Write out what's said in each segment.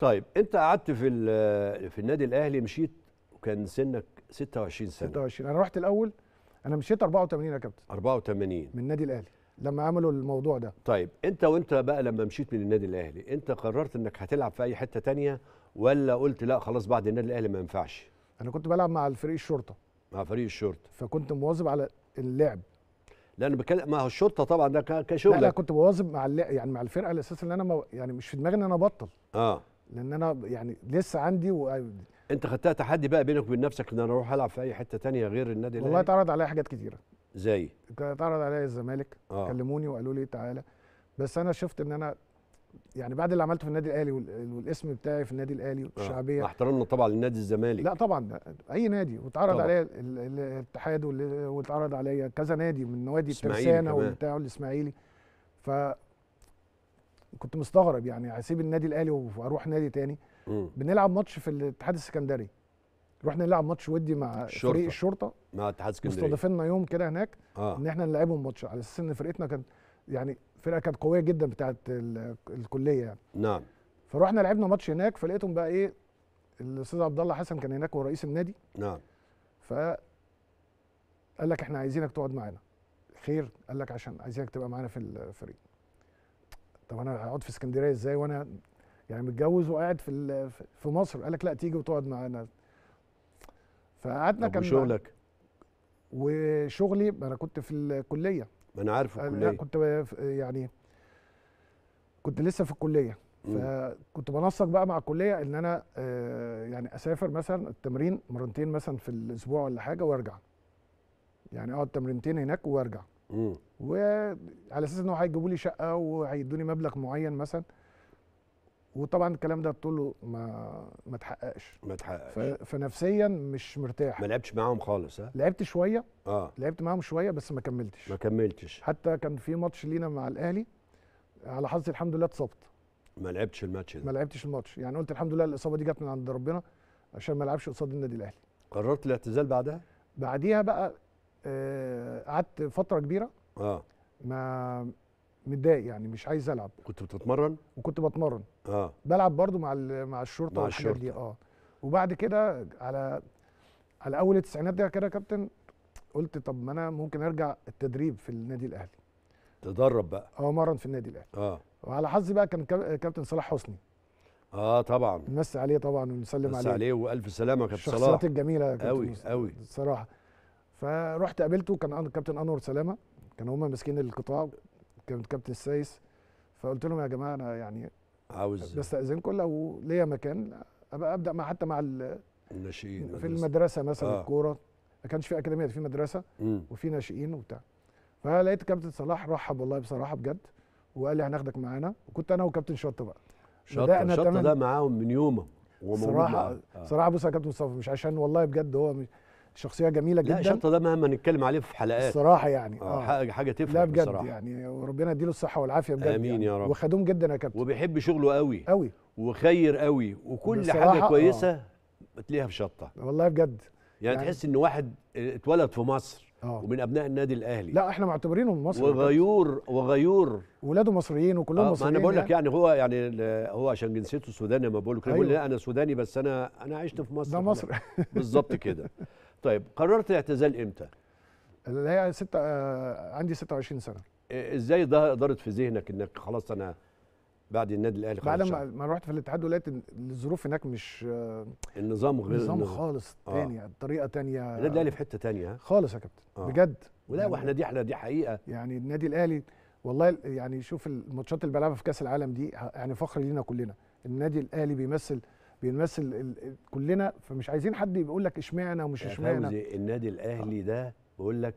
طيب انت قعدت في في النادي الاهلي مشيت وكان سنك 26 سنه 26 انا رحت الاول انا مشيت 84 يا كابتن 84 من النادي الاهلي لما عملوا الموضوع ده طيب انت وانت بقى لما مشيت من النادي الاهلي انت قررت انك هتلعب في اي حته تانية ولا قلت لا خلاص بعد النادي الاهلي ما ينفعش انا كنت بلعب مع فريق الشرطه مع فريق الشرطه فكنت مواظب على اللعب لان انا بتكلم مع الشرطه طبعا ده كشغل لا, لا كنت بواظب مع يعني مع الفرقه الاساس اللي انا يعني مش في دماغي ان انا ابطل اه لان انا يعني لسه عندي و... أيوة. انت خدتها تحدي بقى بينك وبين نفسك ان انا اروح العب في اي حته تانية غير النادي الاهلي والله اتعرض عليا حاجات كتيره زي اتعرض عليا الزمالك آه. كلموني وقالوا لي تعالى بس انا شفت ان انا يعني بعد اللي عملته في النادي الاهلي والاسم بتاعي في النادي الاهلي آه. والشعبيه احترمنا احترامنا طبعا لنادي الزمالك لا طبعا اي نادي واتعرض عليا الاتحاد واتعرض عليا كذا نادي من نوادي الترسانه والبتاع والاسماعيلي ف كنت مستغرب يعني هسيب النادي الاهلي واروح نادي تاني مم. بنلعب ماتش في الاتحاد السكندري رحنا نلعب ماتش ودي مع الشرطة. فريق الشرطه مع اتحاد السكندري مستضيفيننا يوم كده هناك آه. ان احنا نلعبهم ماتش على اساس ان فرقتنا كانت يعني فرقه كانت قويه جدا بتاعه الكليه يعني نعم فروحنا لعبنا ماتش هناك فلقيتهم بقى ايه الاستاذ عبد الله حسن كان هناك هو رئيس النادي نعم ف قال لك احنا عايزينك تقعد معانا خير قال لك عشان عايزينك تبقى معانا في الفريق طب انا هقعد في اسكندريه ازاي وانا يعني متجوز وقاعد في في مصر قال لك لا تيجي وتقعد معانا فقعدنا كان وشغلك وشغلي انا كنت في الكليه ما انا عارف الكليه كنت يعني كنت لسه في الكليه فكنت بنسق بقى مع الكليه ان انا آه، يعني اسافر مثلا التمرين مرتين مثلا في الاسبوع ولا حاجه وارجع يعني اقعد تمرينتين هناك وارجع وعلى اساس ان هو هيجيبوا لي شقه وهيدوني مبلغ معين مثلا وطبعا الكلام ده طوله له ما ما تحققش ما تحققش فنفسيا مش مرتاح ما لعبتش معاهم خالص ها لعبت شويه اه لعبت معاهم شويه بس ما كملتش ما كملتش حتى كان في ماتش لينا مع الاهلي على حظي الحمد لله اتصبت ما لعبتش الماتش ده ما لعبتش الماتش يعني قلت الحمد لله الاصابه دي جت من عند ربنا عشان ما العبش قصاد النادي الاهلي قررت الاعتزال بعدها بعديها بقى آه، قعدت فتره كبيره اه ما متضايق يعني مش عايز العب كنت بتتمرن وكنت بتمرن اه بلعب برضو مع مع الشرطه مع الشرطه دي اه وبعد كده على على اول التسعينات ده كده يا كابتن قلت طب ما انا ممكن ارجع التدريب في النادي الاهلي تدرب بقى اه مرن في النادي الاهلي اه وعلى حظي بقى كان كابتن صلاح حسني اه طبعا نمسي عليه طبعا ونسلم عليه نمسي عليه والف سلامه يا كابتن صلاح الشخصيات الجميله قوي قوي الصراحه فرحت قابلته كان كابتن انور سلامه كان هما ماسكين القطاع كان كابتن السايس فقلت لهم يا جماعه انا يعني عاوز بستاذنكم لو ليا مكان ابقى ابدا مع حتى مع الناشئين في المدرسه مثلا آه. الكوره ما كانش في اكاديميه في مدرسه وفي ناشئين وبتاع فلقيت كابتن صلاح رحب والله بصراحه بجد وقال لي هناخدك معانا وكنت انا وكابتن شطه بقى شطه شطه ده معاهم من يومه صراحه معاه. آه. صراحه بص يا كابتن مصطفى مش عشان والله بجد هو مش شخصيه جميله جدا لا شطه ده مهما نتكلم عليه في حلقات الصراحه يعني آه،, اه حاجه حاجه تفرق لا بجد بصراحة. يعني وربنا يديله الصحه والعافيه بجد امين يعني. يا رب وخدوم جدا يا كابتن وبيحب شغله قوي قوي وخير قوي وكل حاجه آه. كويسه آه. تلاقيها في شطه والله بجد يعني, يعني تحس ان واحد آه، اتولد في مصر آه. ومن ابناء النادي الاهلي لا احنا معتبرينهم مصري وغيور وغيور ولاده مصريين وكلهم آه مصريين انا بقول لك يعني. يعني هو يعني هو عشان جنسيته سوداني ما بقول لك أيوه. لا انا سوداني بس انا انا عشت في مصر ده مصر بالظبط كده طيب قررت الاعتزال امتى؟ اللي هي ستة آه عندي 26 سنه ازاي ده دارت في ذهنك انك خلاص انا بعد النادي الاهلي بعد ما, ما رحت في الاتحاد ولقيت الظروف هناك مش آه، النظام غير النظام خالص آه. تاني بطريقه تانية النادي الاهلي في حته تانية خالص يا كابتن آه. بجد ولا واحنا دي احنا دي حقيقه يعني النادي الاهلي والله يعني شوف الماتشات اللي بلعبها في كاس العالم دي يعني فخر لينا كلنا النادي الاهلي بيمثل بيمثل كلنا فمش عايزين حد يقول لك اشمعنى ومش اشمعنى النادي الاهلي آه. ده بقول لك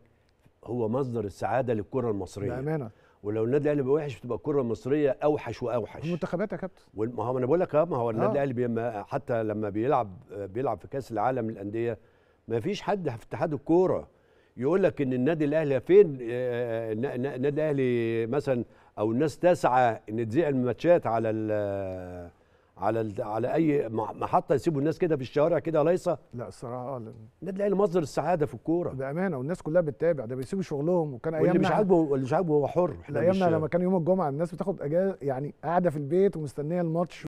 هو مصدر السعاده للكره المصريه بامانه ولو النادي الاهلي بقى وحش بتبقى الكره المصريه اوحش واوحش المنتخبات يا كابتن ما هو انا بقول لك اه ما هو النادي آه. الاهلي حتى لما بيلعب آه، بيلعب في كاس العالم للانديه ما فيش حد في اتحاد الكوره يقول لك ان النادي الاهلي فين النادي الاهلي مثلا او الناس تسعى ان تذيع الماتشات على على على اي محطه يسيبوا الناس كده في الشوارع كده ليس لا الصراحه اه النادي الاهلي مصدر السعاده في الكوره بامانه والناس كلها بتتابع ده بيسيبوا شغلهم وكان ايامنا واللي مش عاجبه واللي مش عاجبه هو حر احنا ايامنا لما كان يوم الجمعه الناس بتاخد اجازه يعني قاعده في البيت ومستنيه الماتش